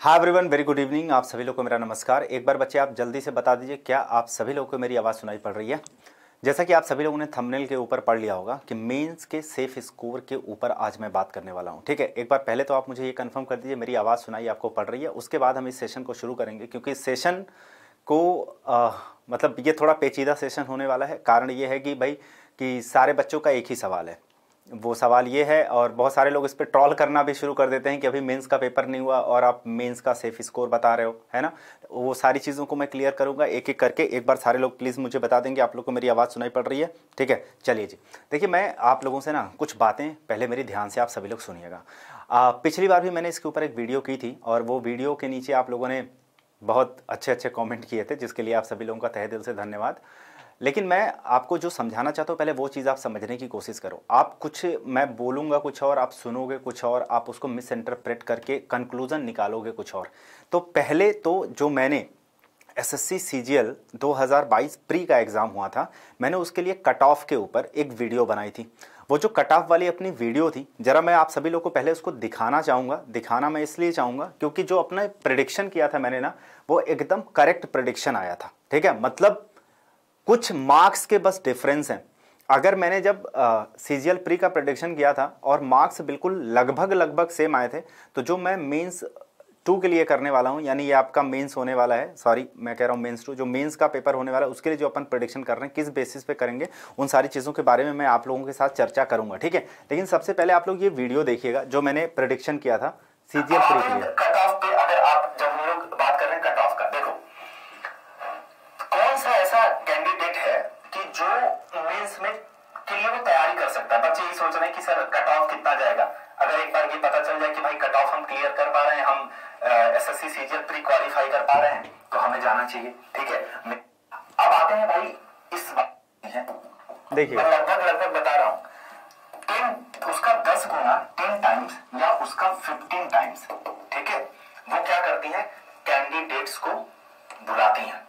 हाय everyone very good evening आप सभी लोग को मेरा नमस्कार एक बार बच्चे आप जल्दी से बता दीजिए क्या आप सभी लोग को मेरी आवाज़ सुनाई पड़ रही है जैसा कि आप सभी लोगों ने थंबनेल के ऊपर पढ़ लिया होगा कि मेंस के सेफ स्कोर के ऊपर आज मैं बात करने वाला हूं ठीक है एक बार पहले तो आप मुझे ये कन्फर्म कर दीजिए मेरी आवाज़ सुनाई आपको पड़ रही है उसके बाद हम इस सेशन को शुरू करेंगे क्योंकि सेशन को आ, मतलब ये थोड़ा पेचीदा सेशन होने वाला है कारण ये है कि भाई कि सारे बच्चों का एक ही सवाल है वो सवाल ये है और बहुत सारे लोग इस पर ट्रॉल करना भी शुरू कर देते हैं कि अभी मेंस का पेपर नहीं हुआ और आप मेंस का सेफ स्कोर बता रहे हो है ना तो वो सारी चीज़ों को मैं क्लियर करूंगा एक एक करके एक बार सारे लोग प्लीज़ मुझे बता देंगे आप लोग को मेरी आवाज़ सुनाई पड़ रही है ठीक है चलिए जी देखिए मैं आप लोगों से ना कुछ बातें पहले मेरी ध्यान से आप सभी लोग सुनिएगा पिछली बार भी मैंने इसके ऊपर एक वीडियो की थी और वो वीडियो के नीचे आप लोगों ने बहुत अच्छे अच्छे कॉमेंट किए थे जिसके लिए आप सभी लोगों का तहे दिल से धन्यवाद लेकिन मैं आपको जो समझाना चाहता हूँ पहले वो चीज़ आप समझने की कोशिश करो आप कुछ मैं बोलूँगा कुछ और आप सुनोगे कुछ और आप उसको मिस इंटरप्रेट करके कंक्लूज़न निकालोगे कुछ और तो पहले तो जो मैंने S S C C G L दो हज़ार बाईस प्री का एग्ज़ाम हुआ था मैंने उसके लिए कट ऑफ के ऊपर एक वीडियो बनाई थी वो जो कट ऑफ वाली अपनी वीडियो थी ज़रा मैं आप सभी लोग को पहले उसको दिखाना चाहूँगा दिखाना मैं इसलिए चाहूँगा क्योंकि जो अपना प्रडिक्शन किया था मैंने ना वो एकदम करेक्ट प्रडिक्शन आया था ठीक है मतलब कुछ मार्क्स के बस डिफरेंस हैं अगर मैंने जब सी जी प्री का प्रडिक्शन किया था और मार्क्स बिल्कुल लगभग लगभग सेम आए थे तो जो मैं मेंस टू के लिए करने वाला हूँ यानी ये आपका मेंस होने वाला है सॉरी मैं कह रहा हूँ मेंस टू जो मेंस का पेपर होने वाला है उसके लिए जो अपन प्रडिक्शन कर रहे हैं किस बेसिस पे करेंगे उन सारी चीज़ों के बारे में मैं आप लोगों के साथ चर्चा करूँगा ठीक है लेकिन सबसे पहले आप लोग ये वीडियो देखिएगा जो मैंने प्रडिक्शन किया था सी जी प्री के लिए सकता है बच्चे यही सोच रहे हैं कि सर कट ऑफ कितना जाएगा अगर एक बार ये पता चल जाए कि भाई कट ऑफ हम क्लियर कर पा रहे हैं हम S S C CGL pre qualify कर पा रहे हैं तो हमें जाना चाहिए ठीक है अब आते हैं भाई इस देखिए मैं लगभग लगभग बता रहा हूँ टेन उसका दस गुना टेन टाइम्स या उसका फिफ्टीन टाइम्स ठीक है वो क्या करती है कैंडिडेट्स को बुलाती हैं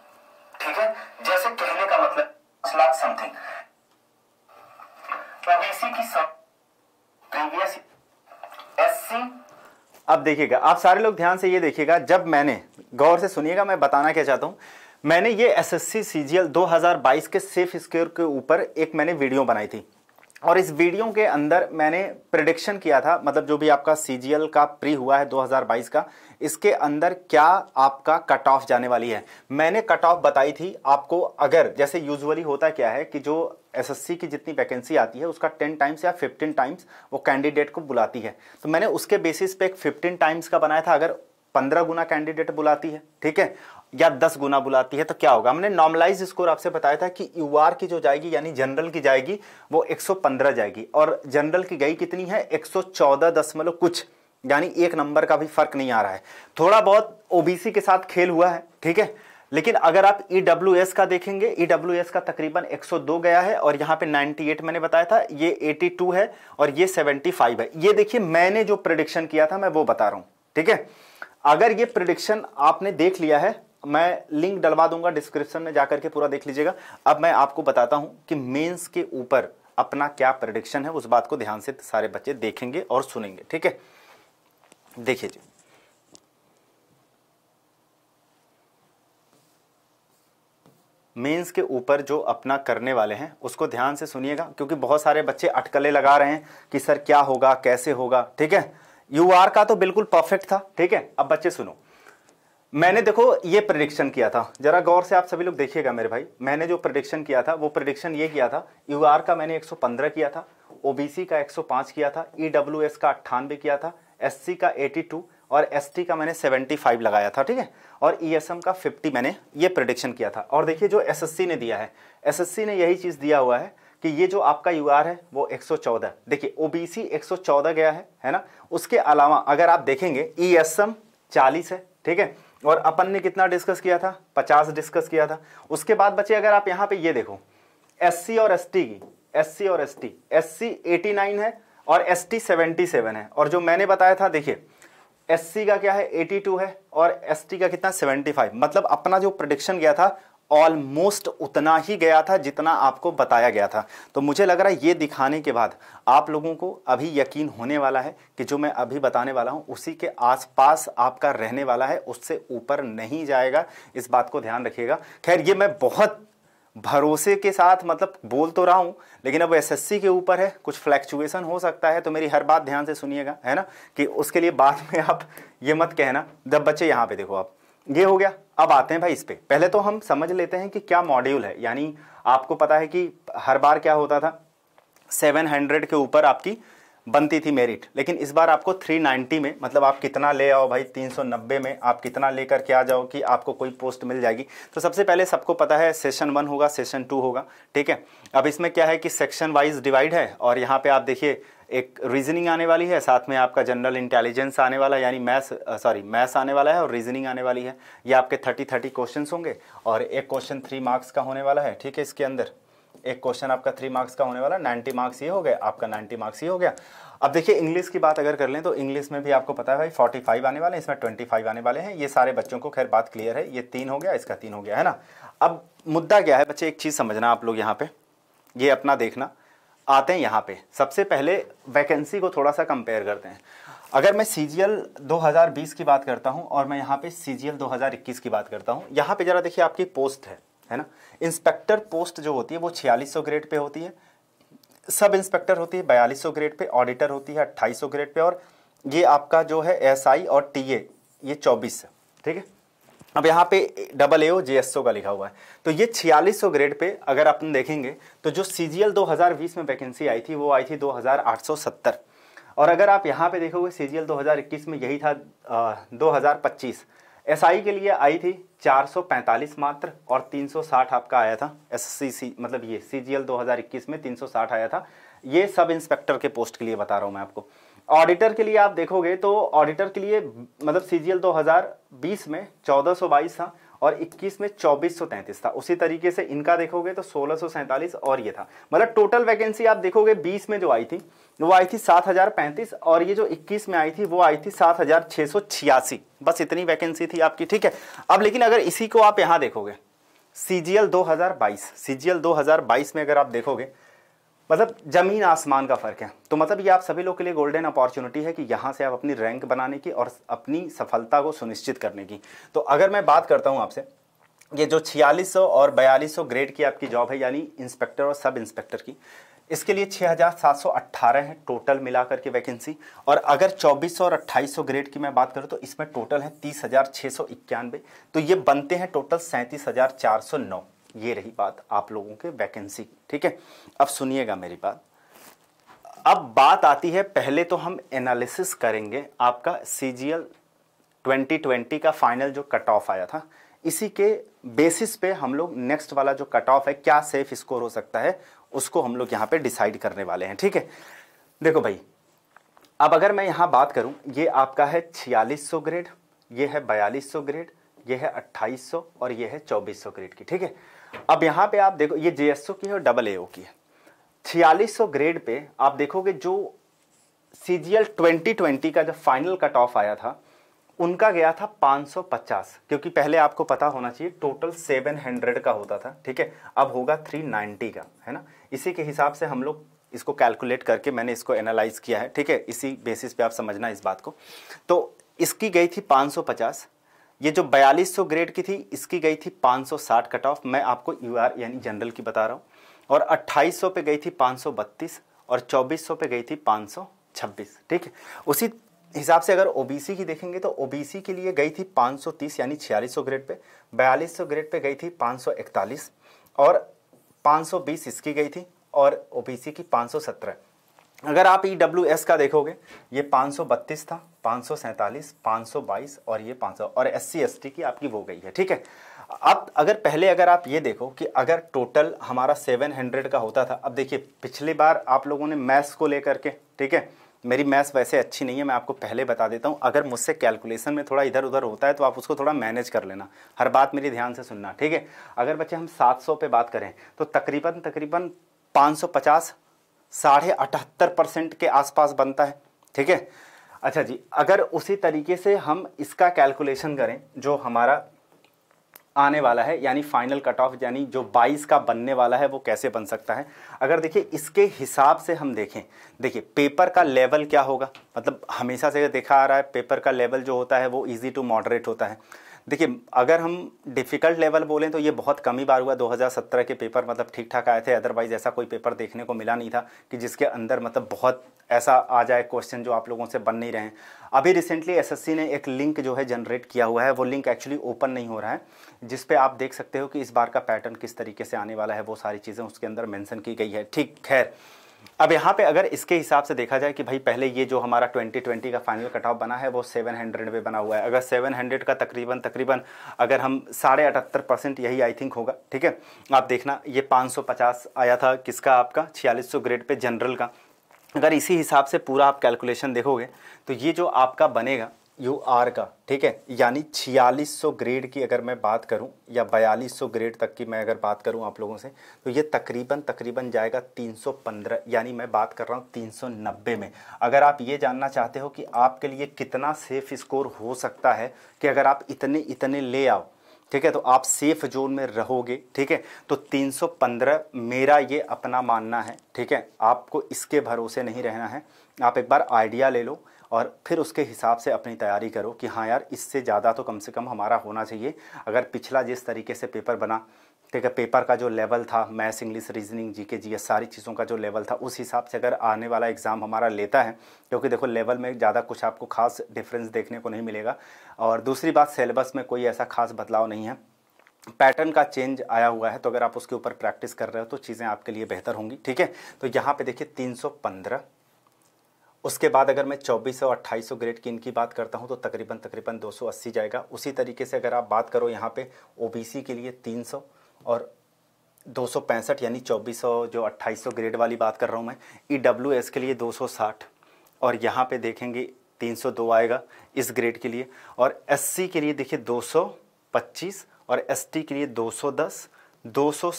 अब देखिएगा आप सारे लोग ध्यान से ये देखिएगा जब मैंने गौर से सुनिएगा मैं बताना क्या चाहता हूँ मैंने ये S S C C G L दो हज़ार बाईस के सेफ स्क्योर के ऊपर एक मैंने वीडियो बनाई थी और इस वीडियो के अंदर मैंने प्रडिक्शन किया था मतलब जो भी आपका सी जी एल का प्री हुआ है 2022 का इसके अंदर क्या आपका कट ऑफ जाने वाली है मैंने कट ऑफ बताई थी आपको अगर जैसे यूजुअली होता क्या है कि जो एसएससी की जितनी वैकेंसी आती है उसका टेन टाइम्स या फिफ्टीन टाइम्स वो कैंडिडेट को बुलाती है तो मैंने उसके बेसिस पे एक फिफ्टीन टाइम्स का बनाया था अगर पंद्रह गुना कैंडिडेट बुलाती है ठीक है या दस गुना बुलाती है तो क्या होगा हमने नॉर्मलाइज स्कोर आपसे बताया था कि यू की जो जाएगी यानी जनरल की जाएगी वो एक जाएगी और जनरल की गई कितनी है एक दशमलव कुछ यानी एक नंबर का भी फर्क नहीं आ रहा है थोड़ा बहुत ओबीसी के साथ खेल हुआ है ठीक है लेकिन अगर आप ई e का देखेंगे ई e का तकरीबन 102 गया है और यहाँ पे 98 मैंने बताया था ये 82 है और ये 75 है ये देखिए मैंने जो प्रडिक्शन किया था मैं वो बता रहा हूँ ठीक है अगर ये प्रडिक्शन आपने देख लिया है मैं लिंक डलवा दूंगा डिस्क्रिप्शन में जाकर के पूरा देख लीजिएगा अब मैं आपको बताता हूं कि मेन्स के ऊपर अपना क्या प्रडिक्शन है उस बात को ध्यान से सारे बच्चे देखेंगे और सुनेंगे ठीक है देखिए जी मेंस के ऊपर जो अपना करने वाले हैं उसको ध्यान से सुनिएगा क्योंकि बहुत सारे बच्चे अटकले लगा रहे हैं कि सर क्या होगा कैसे होगा ठीक है यू आर का तो बिल्कुल परफेक्ट था ठीक है अब बच्चे सुनो मैंने देखो ये प्रडिक्शन किया था जरा गौर से आप सभी लोग देखिएगा मेरे भाई मैंने जो प्रडिक्शन किया था वो प्रडिक्शन ये किया था यू आर का मैंने 115 किया था ओबीसी का 105 किया था एस e का अट्ठानवे किया था सी का 82 और एस का मैंने 75 लगाया था ठीक है और ई e का 50 मैंने ये प्रडिक्शन किया था और देखिए जो एस ने दिया है एस ने यही चीज़ दिया हुआ है कि ये जो आपका यू है वो 114 देखिए ओ बी 114 गया है है ना उसके अलावा अगर आप देखेंगे ई e एस चालीस है ठीक है और अपन ने कितना डिस्कस किया था पचास डिस्कस किया था उसके बाद बचे अगर आप यहाँ पर ये देखो एस और एस की एस और एस टी एस है और एस टी है और जो मैंने बताया था देखिए एस का क्या है 82 है और एस का कितना 75 मतलब अपना जो प्रडिक्शन गया था ऑलमोस्ट उतना ही गया था जितना आपको बताया गया था तो मुझे लग रहा है ये दिखाने के बाद आप लोगों को अभी यकीन होने वाला है कि जो मैं अभी बताने वाला हूँ उसी के आसपास आपका रहने वाला है उससे ऊपर नहीं जाएगा इस बात को ध्यान रखिएगा खैर ये मैं बहुत भरोसे के साथ मतलब बोल तो रहा हूँ लेकिन अब एसएससी के ऊपर है कुछ फ्लैक्चुएसन हो सकता है तो मेरी हर बात ध्यान से सुनिएगा है ना कि उसके लिए बाद में आप ये मत कहना जब बच्चे यहाँ पे देखो आप ये हो गया अब आते हैं भाई इस पर पहले तो हम समझ लेते हैं कि क्या मॉड्यूल है यानी आपको पता है कि हर बार क्या होता था सेवन हंड्रेड के ऊपर आपकी बनती थी मेरिट लेकिन इस बार आपको 390 में मतलब आप कितना ले आओ भाई 390 में आप कितना लेकर के आ जाओ कि आपको कोई पोस्ट मिल जाएगी तो सबसे पहले सबको पता है सेशन वन होगा सेशन टू होगा ठीक है अब इसमें क्या है कि सेक्शन वाइज डिवाइड है और यहाँ पे आप देखिए एक रीजनिंग आने वाली है साथ में आपका जनरल इंटेलिजेंस आने वाला है यानी मैथ्स सॉरी मैथ्स आने वाला है और रीजनिंग आने वाली है ये आपके थर्टी थर्टी क्वेश्चन होंगे और एक क्वेश्चन थ्री मार्क्स का होने वाला है ठीक है इसके अंदर एक क्वेश्चन आपका थ्री मार्क्स का होने वाला नाइन्टी मार्क्स ये हो गया आपका नाइन्टी मार्क्स ये हो गया अब देखिए इंग्लिश की बात अगर कर लें तो इंग्लिश में भी आपको पता है भाई फोर्टी फाइव आने वाले हैं इसमें ट्वेंटी फाइव आने वाले हैं ये सारे बच्चों को खैर बात क्लियर है ये तीन हो गया इसका तीन हो गया है ना अब मुद्दा क्या है बच्चे एक चीज़ समझना आप लोग यहाँ पे ये अपना देखना आते हैं यहाँ पे सबसे पहले वैकेंसी को थोड़ा सा कंपेयर करते हैं अगर मैं सी जी 2020 की बात करता हूँ और मैं यहाँ पे सी जी 2021 की बात करता हूँ यहाँ पे ज़रा देखिए आपकी पोस्ट है है ना इंस्पेक्टर पोस्ट जो होती है वो छियालीस ग्रेड पे होती है सब इंस्पेक्टर होती है बयालीस ग्रेड पे ऑडिटर होती है अट्ठाईस ग्रेड पे और ये आपका जो है आई और ए ये चौबीस ठीक है अब यहाँ पे double A O J S O का लिखा हुआ है तो ये छियालीस सौ ग्रेड पे अगर अपन देखेंगे तो जो सी जी एल दो हज़ार बीस में वैकेंसी आई थी वो आई थी दो हज़ार आठ सौ सत्तर और अगर आप यहाँ पे देखोगे सी जी एल दो हज़ार इक्कीस में यही था दो हज़ार पच्चीस एसआई के लिए आई थी 445 मात्र और 360 आपका आया था एससीसी मतलब ये सीजीएल 2021 में 360 आया था ये सब इंस्पेक्टर के पोस्ट के लिए बता रहा हूँ मैं आपको ऑडिटर के लिए आप देखोगे तो ऑडिटर के लिए मतलब सीजीएल 2020 में 1422 था और 21 में चौबीस था उसी तरीके से इनका देखोगे तो सोलह और ये था मतलब टोटल वैकेंसी आप देखोगे 20 में जो आई थी वो आई थी सात और ये जो 21 में आई थी वो आई थी सात बस इतनी वैकेंसी थी आपकी ठीक है अब लेकिन अगर इसी को आप यहाँ देखोगे सी जी एल दो में अगर आप देखोगे मतलब ज़मीन आसमान का फ़र्क है तो मतलब ये आप सभी लोग के लिए गोल्डन अपॉर्चुनिटी है कि यहाँ से आप अपनी रैंक बनाने की और अपनी सफलता को सुनिश्चित करने की तो अगर मैं बात करता हूँ आपसे ये जो 4600 और 4200 ग्रेड की आपकी जॉब है यानी इंस्पेक्टर और सब इंस्पेक्टर की इसके लिए 6718 है टोटल मिलाकर के वैकेंसी और अगर 2400 और 2800 ग्रेड की मैं बात करूँ तो इसमें टोटल है तीस तो ये बनते हैं टोटल सैंतीस ये रही बात आप लोगों के वैकेंसी ठीक है अब सुनिएगा मेरी बात अब बात आती है पहले तो हम एनालिसिस करेंगे आपका C G L twenty twenty का फाइनल जो कट ऑफ आया था इसी के बेसिस पे हम लोग नेक्स्ट वाला जो कट ऑफ है क्या सेफ स्कोर हो सकता है उसको हम लोग यहाँ पे डिसाइड करने वाले हैं ठीक है देखो भाई अब अगर मैं यहाँ बात करूँ ये आपका है छियालीस सौ ग्रेड ये है बयालीस सौ ग्रेड ये है अट्ठाईस सौ और ये है चौबीस सौ ग्रेड की ठीक है अब यहाँ पे आप देखो ये जे की है और डबल ए की है छियालीस ग्रेड पे आप देखोगे जो C G L twenty twenty का जब फाइनल कट ऑफ आया था उनका गया था 550 क्योंकि पहले आपको पता होना चाहिए टोटल 700 का होता था ठीक है अब होगा 390 का है ना इसी के हिसाब से हम लोग इसको कैलकुलेट करके मैंने इसको एनालाइज किया है ठीक है इसी बेसिस पे आप समझना इस बात को तो इसकी गई थी 550 ये जो 4200 ग्रेड की थी इसकी गई थी 560 कट ऑफ मैं आपको यू आर यानी जनरल की बता रहा हूँ और 2800 पे गई थी 532 और 2400 पे गई थी 526 ठीक है उसी हिसाब से अगर ओबीसी की देखेंगे तो ओबीसी के लिए गई थी 530 यानी 4600 ग्रेड पे 4200 ग्रेड पे गई थी 541 और 520 इसकी गई थी और ओबीसी की 517 अगर आप ई डब्ल्यू एस का देखोगे ये 532 था 547, 522 और ये 500 और एस सी एस टी की आपकी वो गई है ठीक है अब अगर पहले अगर आप ये देखो कि अगर टोटल हमारा 700 का होता था अब देखिए पिछली बार आप लोगों ने मैथ्स को लेकर के ठीक है मेरी मैथ्स वैसे अच्छी नहीं है मैं आपको पहले बता देता हूँ अगर मुझसे कैलकुलेशन में थोड़ा इधर उधर होता है तो आप उसको थोड़ा मैनेज कर लेना हर बात मेरी ध्यान से सुनना ठीक है अगर बच्चे हम सौ पे बात करें तो तकरीबन तकरीबन पचास साढ़े अठहत्तर परसेंट के आसपास बनता है ठीक है अच्छा जी अगर उसी तरीके से हम इसका कैलकुलेशन करें जो हमारा आने वाला है यानी फाइनल कट ऑफ यानी जो 22 का बनने वाला है वो कैसे बन सकता है अगर देखिए इसके हिसाब से हम देखें देखिए पेपर का लेवल क्या होगा मतलब हमेशा से देखा आ रहा है पेपर का लेवल जो होता है वो इजी टू मॉडरेट होता है देखिए अगर हम डिफ़िकल्ट लेवल बोलें तो ये बहुत कम ही बार हुआ 2017 के पेपर मतलब ठीक ठाक आए थे अदरवाइज़ ऐसा कोई पेपर देखने को मिला नहीं था कि जिसके अंदर मतलब बहुत ऐसा आ जाए क्वेश्चन जो आप लोगों से बन नहीं रहे हैं अभी रिसेंटली एसएससी ने एक लिंक जो है जनरेट किया हुआ है वो लिंक एक्चुअली ओपन नहीं हो रहा है जिस पे आप देख सकते हो कि इस बार का पैटर्न किस तरीके से आने वाला है वो सारी चीज़ें उसके अंदर मेंशन की गई है ठीक खैर अब यहाँ पे अगर इसके हिसाब से देखा जाए कि भाई पहले ये जो हमारा 2020 का फाइनल कट ऑफ बना है वो 700 पे बना हुआ है अगर 700 का तकरीबन तकरीबन अगर हम साढ़े अठहत्तर परसेंट यही आई थिंक होगा ठीक है आप देखना ये 550 आया था किसका आपका 4600 ग्रेड पे जनरल का अगर इसी हिसाब से पूरा आप कैलकुलेशन देखोगे तो ये जो आपका बनेगा यू आर का ठीक है यानी 4600 ग्रेड की अगर मैं बात करूं या 4200 ग्रेड तक की मैं अगर बात करूं आप लोगों से तो ये तकरीबन तकरीबन जाएगा 315 यानी मैं बात कर रहा हूं 390 में अगर आप ये जानना चाहते हो कि आपके लिए कितना सेफ़ स्कोर हो सकता है कि अगर आप इतने इतने ले आओ ठीक है तो आप सेफ जोन में रहोगे ठीक है तो 315 मेरा ये अपना मानना है ठीक है आपको इसके भरोसे नहीं रहना है आप एक बार आइडिया ले लो और फिर उसके हिसाब से अपनी तैयारी करो कि हाँ यार इससे ज़्यादा तो कम से कम हमारा होना चाहिए अगर पिछला जिस तरीके से पेपर बना ठीक है पेपर का जो लेवल था maths English reasoning GK GS सारी चीज़ों का जो लेवल था उस हिसाब से अगर आने वाला एग्ज़ाम हमारा लेता है क्योंकि देखो लेवल में ज़्यादा कुछ आपको खास डिफरेंस देखने को नहीं मिलेगा और दूसरी बात सिलेबस में कोई ऐसा खास बदलाव नहीं है पैटर्न का चेंज आया हुआ है तो अगर आप उसके ऊपर प्रैक्टिस कर रहे हो तो चीज़ें आपके लिए बेहतर होंगी ठीक है तो यहाँ पे देखिए तीन उसके बाद अगर मैं चौबीस और अट्ठाईस सौ ग्रेड की इनकी बात करता हूँ तो तकरीबन तकरीबन 280 जाएगा उसी तरीके से अगर आप बात करो यहाँ पे ओबीसी के लिए 300 और दो यानी 2400 जो 2800 ग्रेड वाली बात कर रहा हूँ मैं ई e के लिए 260 और यहाँ पे देखेंगे 302 आएगा इस ग्रेड के लिए और एस के लिए देखिए दो और एस के लिए दो सौ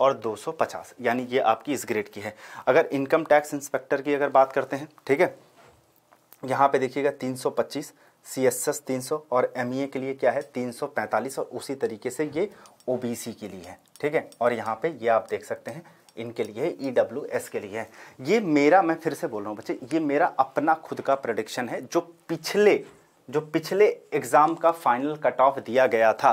और 250 यानी ये आपकी इस ग्रेड की है अगर इनकम टैक्स इंस्पेक्टर की अगर बात करते हैं ठीक है यहाँ पे देखिएगा 325 सीएसएस 300 और एमईए e के लिए क्या है 345 और उसी तरीके से ये ओबीसी के लिए है ठीक है और यहाँ पे ये आप देख सकते हैं इनके लिए ई डब्ल्यू एस के लिए है ये मेरा मैं फिर से बोल रहा हूँ बच्चे ये मेरा अपना खुद का प्रोडिक्शन है जो पिछले जो पिछले एग्ज़ाम का फाइनल कट ऑफ दिया गया था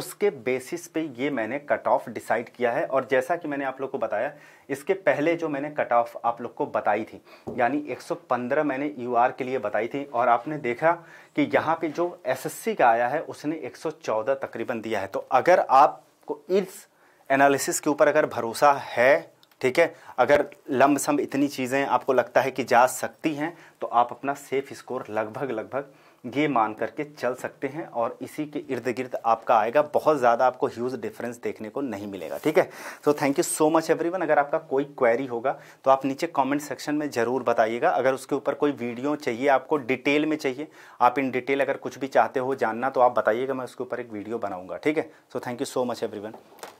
उसके बेसिस पे ये मैंने कट ऑफ डिसाइड किया है और जैसा कि मैंने आप लोग को बताया इसके पहले जो मैंने कट ऑफ आप लोग को बताई थी यानी 115 मैंने यू के लिए बताई थी और आपने देखा कि यहाँ पे जो एसएससी का आया है उसने 114 तकरीबन दिया है तो अगर आपको इस एनालिसिस के ऊपर अगर भरोसा है ठीक है अगर लमसम इतनी चीज़ें आपको लगता है कि जा सकती हैं तो आप अपना सेफ स्कोर लगभग लगभग ये मान करके चल सकते हैं और इसी के इर्द गिर्द आपका आएगा बहुत ज़्यादा आपको ह्यूज डिफरेंस देखने को नहीं मिलेगा ठीक है so thank you so much everyone अगर आपका कोई क्वेरी होगा तो आप नीचे कमेंट सेक्शन में ज़रूर बताइएगा अगर उसके ऊपर कोई वीडियो चाहिए आपको डिटेल में चाहिए आप इन डिटेल अगर कुछ भी चाहते हो जानना तो आप बताइएगा मैं उसके ऊपर एक वीडियो बनाऊँगा ठीक है so thank you so much everyone